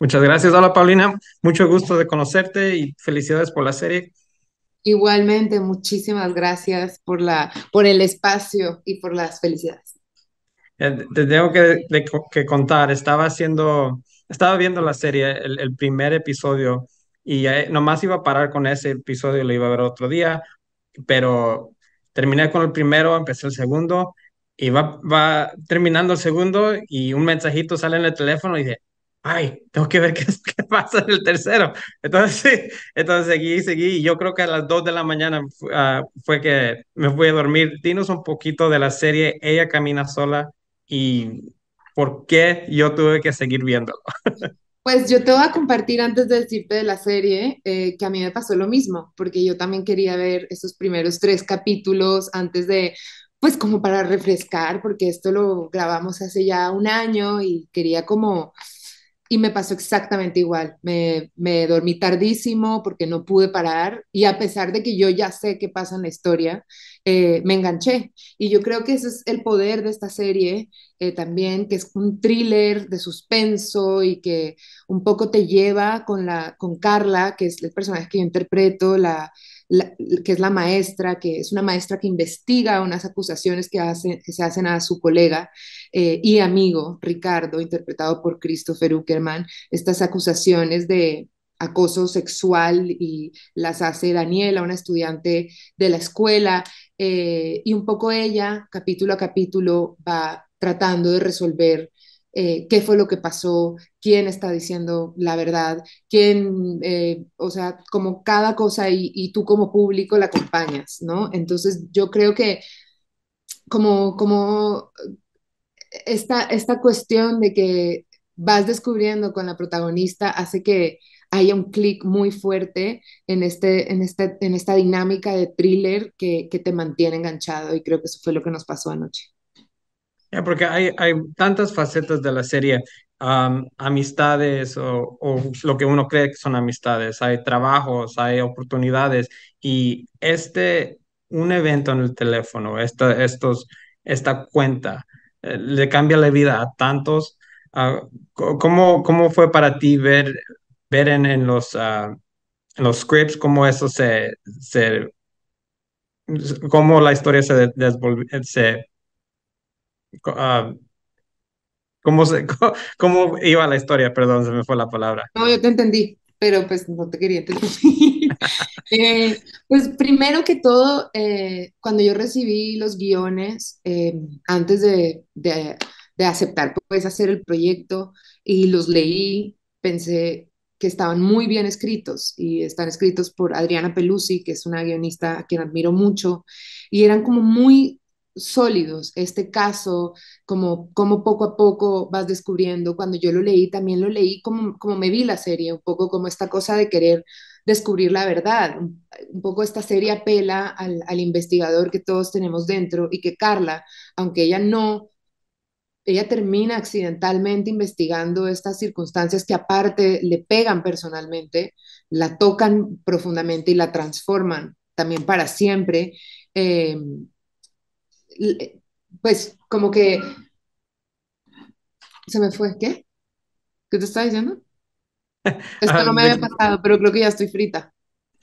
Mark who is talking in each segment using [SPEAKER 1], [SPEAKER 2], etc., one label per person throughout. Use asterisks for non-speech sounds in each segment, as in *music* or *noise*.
[SPEAKER 1] Muchas gracias. Hola Paulina, mucho gusto de conocerte y felicidades por la serie.
[SPEAKER 2] Igualmente, muchísimas gracias por, la, por el espacio y por las felicidades.
[SPEAKER 1] te tengo que, que, contar, estaba haciendo, estaba viendo la serie, el, primer episodio, y eh, nomás iba a parar con ese episodio, lo iba a ver otro día, pero terminé con el primero, empecé el segundo, y va, va terminando el segundo y un mensajito sale en el teléfono y dice, ay, tengo que ver *laughs* qué, pasa en el tercero. Entonces, entonces seguí, seguí. Yo creo que a las 2 de la mañana ah, fue que me fui a dormir. Dinos un poquito de la serie Ella Camina Sola y por qué yo tuve que seguir viéndolo.
[SPEAKER 2] Pues yo te voy a compartir antes de decirte de la serie eh, que a mí me pasó lo mismo, porque yo también quería ver esos primeros tres capítulos antes de, pues como para refrescar, porque esto lo grabamos hace ya un año y quería como y me pasó exactamente igual. Me, dormí tardísimo porque no pude parar y a pesar de que yo ya sé qué pasa en la historia, eh, me enganché. Y yo creo que ese es el poder de esta serie, eh, también, que es un thriller de suspenso y que un poco te lleva con, la, con Carla, que es el personaje que yo interpreto, la, que es la maestra, que es una maestra que investiga unas acusaciones que, se hacen a su colega eh, y amigo Ricardo, interpretado por Christopher Uckerman, estas acusaciones de acoso sexual y las hace Daniela, una estudiante de la escuela, eh, y un poco ella, capítulo a capítulo, va tratando de resolver eh, qué fue lo que pasó, quién está diciendo la verdad, quién, eh, o sea, como cada cosa y, tú como público la acompañas, ¿no? Entonces yo creo que como, como esta, esta cuestión de que vas descubriendo con la protagonista hace que haya un clic muy fuerte en, este, en, este, en esta dinámica de thriller que, que te mantiene enganchado y creo que eso fue lo que nos pasó anoche
[SPEAKER 1] porque hay, hay tantas facetas de la serie, amistades o, lo que uno cree que son amistades, hay trabajos, hay oportunidades y este, un evento en el teléfono, esta, estos, esta cuenta, eh, le cambia la vida a tantos. Ah, ¿cómo, ¿Cómo fue para ti ver, ver en, en los, ah, los scripts cómo eso se, se cómo la historia se, se Ah, cómo, se, *laughs* cómo, iba la historia, perdón, se me fue la palabra.
[SPEAKER 2] No, yo te entendí, pero pues no te quería entender. *laughs* Eh, pues primero que todo, eh, cuando yo recibí los guiones, eh, antes de, de, de aceptar, pues hacer el proyecto y los leí, pensé, que estaban muy bien escritos y están escritos por Adriana Pelusi, que es una guionista a quien admiro mucho, y eran como muy sólidos. Este caso, como, como poco a poco vas descubriendo, cuando yo lo leí, también lo leí como, como me vi la serie, un poco como esta cosa de querer descubrir la verdad. Un poco esta serie apela al, al investigador que todos tenemos dentro y que Carla, aunque ella no ella termina accidentalmente investigando estas circunstancias que aparte le pegan personalmente, la tocan profundamente y la transforman también para siempre. Eh, pues como que se me fue, ¿qué? ¿Qué te estaba diciendo? *laughs* Esto ah, no me había pasado, pero creo que ya estoy frita.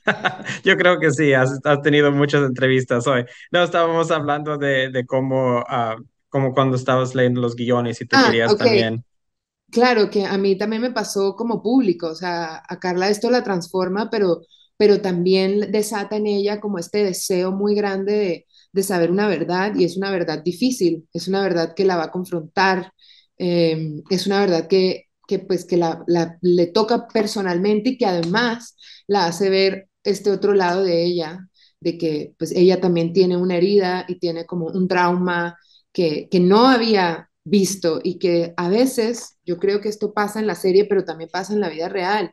[SPEAKER 1] *laughs* Yo creo que sí, has, has, tenido muchas entrevistas hoy. No, estábamos hablando de, cómo, ah, como cuando estabas leyendo los guiones y te ah, querías también.
[SPEAKER 2] Claro, que a mí también me pasó como público, o sea, a Carla esto la transforma, pero, pero también desata en ella como este deseo muy grande de, de saber una verdad y es una verdad difícil, es una verdad que la va a confrontar, em, es una verdad que, pues que la, le toca personalmente y que además la hace ver este otro lado de ella, de que pues ella también tiene una herida y tiene como un trauma que, que no había visto y que a veces, yo creo que esto pasa en la serie, pero también pasa en la vida real,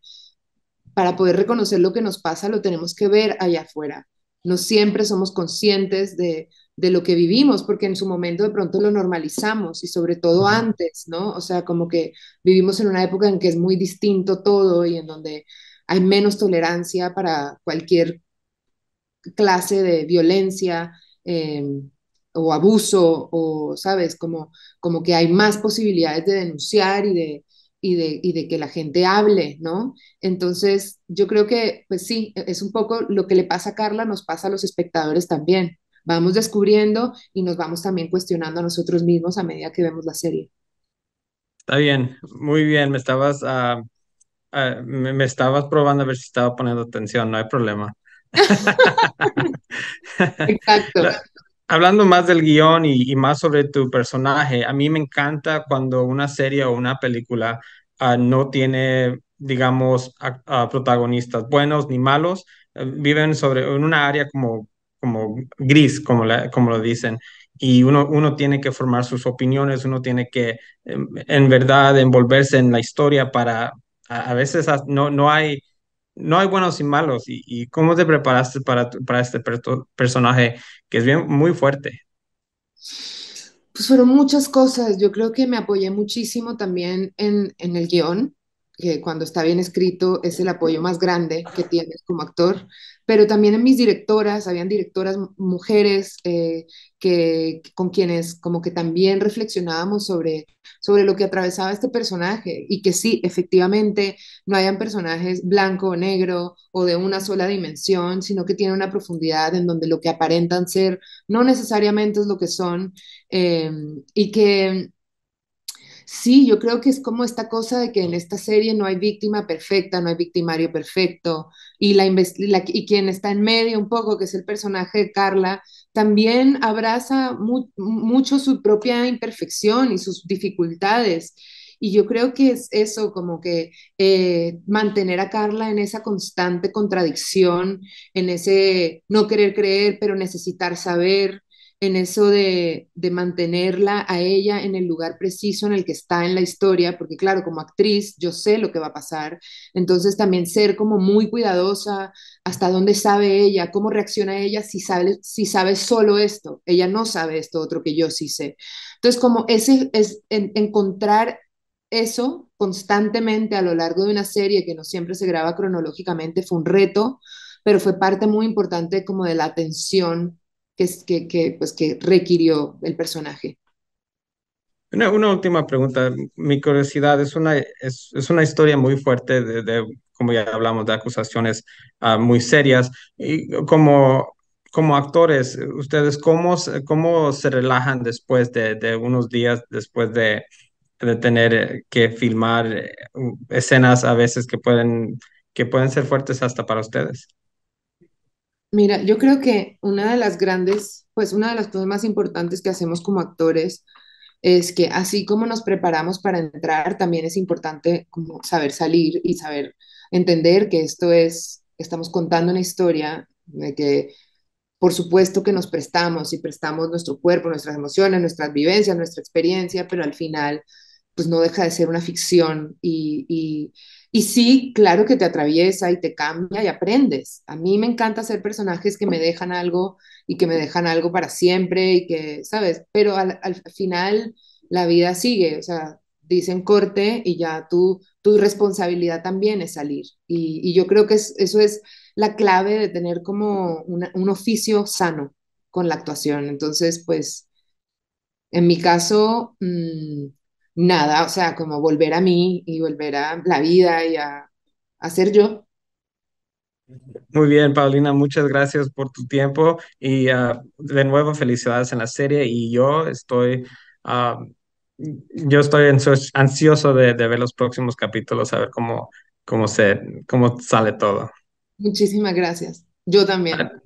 [SPEAKER 2] para poder reconocer lo que nos pasa, lo tenemos que ver allá afuera no siempre somos conscientes de, lo que vivimos, porque en su momento de pronto lo normalizamos y sobre todo antes, ¿no? O sea, como que vivimos en una época en que es muy distinto todo y en donde hay menos tolerancia para cualquier clase de violencia em, o abuso o, ¿sabes? Como, como que hay más posibilidades de denunciar y de, y de, y de que la gente hable, ¿no? Entonces, yo creo que, pues sí, e, es un poco lo que le pasa a Carla, nos pasa a los espectadores también. Vamos descubriendo y nos vamos también cuestionando a nosotros mismos a medida que vemos la serie.
[SPEAKER 1] Está bien, muy bien, me estabas, ah, ah, me, estabas probando a ver si estaba poniendo atención, no hay problema. *laughs* Exacto hablando más del guión y, más sobre tu personaje, a mí me encanta cuando una serie o una película ah, no tiene, digamos, protagonistas buenos ni malos, eh, viven sobre, en una área como, como gris, como, como lo dicen. Y uno, uno tiene que formar sus opiniones, uno tiene que, em, en verdad, envolverse en la historia para, a, veces no, no hay no hay buenos y malos. ¿Y, cómo te preparaste para, para este personaje que es bien muy fuerte?
[SPEAKER 2] Pues fueron muchas cosas. Yo creo que me apoyé muchísimo también en, en el guión que cuando está bien escrito es el apoyo más grande que tienes como actor, pero también en mis directoras, habían directoras mujeres eh, que, con quienes como que también reflexionábamos sobre, sobre lo que atravesaba este personaje y que sí, efectivamente, no hayan personajes blanco o negro o de una sola dimensión, sino que tiene una profundidad en donde lo que aparentan ser no necesariamente es lo que son eh, y que Sí, yo creo que es como esta cosa de que en esta serie no hay víctima perfecta, no hay victimario perfecto, y, la, y quien está en medio un poco, que es el personaje de Carla, también abraza mucho su propia imperfección y sus dificultades. Y yo creo que es eso, como que eh, mantener a Carla en esa constante contradicción, en ese no querer creer, pero necesitar saber, en eso de, mantenerla a ella en el lugar preciso en el que está en la historia, porque claro, como actriz yo sé lo que va a pasar, entonces también ser como muy cuidadosa, hasta dónde sabe ella, cómo reacciona ella si sabe, si sabe solo esto, ella no sabe esto otro que yo sí sé. Entonces como ese es encontrar eso constantemente a lo largo de una serie que no siempre se graba cronológicamente fue un reto, pero fue parte muy importante como de la atención que, que, pues, que requirió el personaje.
[SPEAKER 1] Una, última pregunta. Mi curiosidad es una, es, una historia muy fuerte de, como ya hablamos, de acusaciones ah, muy serias. Y como, como actores, ¿ustedes cómo, cómo se relajan después de, de unos días, después de, de, tener que filmar eh, escenas a veces que pueden, que pueden ser fuertes hasta para ustedes?
[SPEAKER 2] Mira, yo creo que una de las grandes, pues una de las cosas más importantes que hacemos como actores es que así como nos preparamos para entrar, también es importante como saber salir y saber entender que esto es, estamos contando una historia de que por supuesto que nos prestamos y prestamos nuestro cuerpo, nuestras emociones, nuestras vivencias, nuestra experiencia, pero al final pues no deja de ser una ficción y, y sí, claro que te atraviesa y te cambia y aprendes. A mí me encanta ser personajes que me dejan algo y que me dejan algo para siempre y que, ¿sabes? Pero al, final la vida sigue, o sea, dicen corte y ya tú, tu responsabilidad también es salir. Y, yo creo que eso es la clave de tener como un oficio sano con la actuación. Entonces, pues, en mi caso, mm, nada, o sea, como volver a mí y volver a la vida y a, ser yo.
[SPEAKER 1] Muy bien, Paulina, muchas gracias por tu tiempo y ah, de nuevo felicidades en la serie y yo estoy, ah, yo estoy ansioso de, ver los próximos capítulos, a ver cómo, cómo, se, cómo sale todo.
[SPEAKER 2] Muchísimas gracias. Yo también. Ah,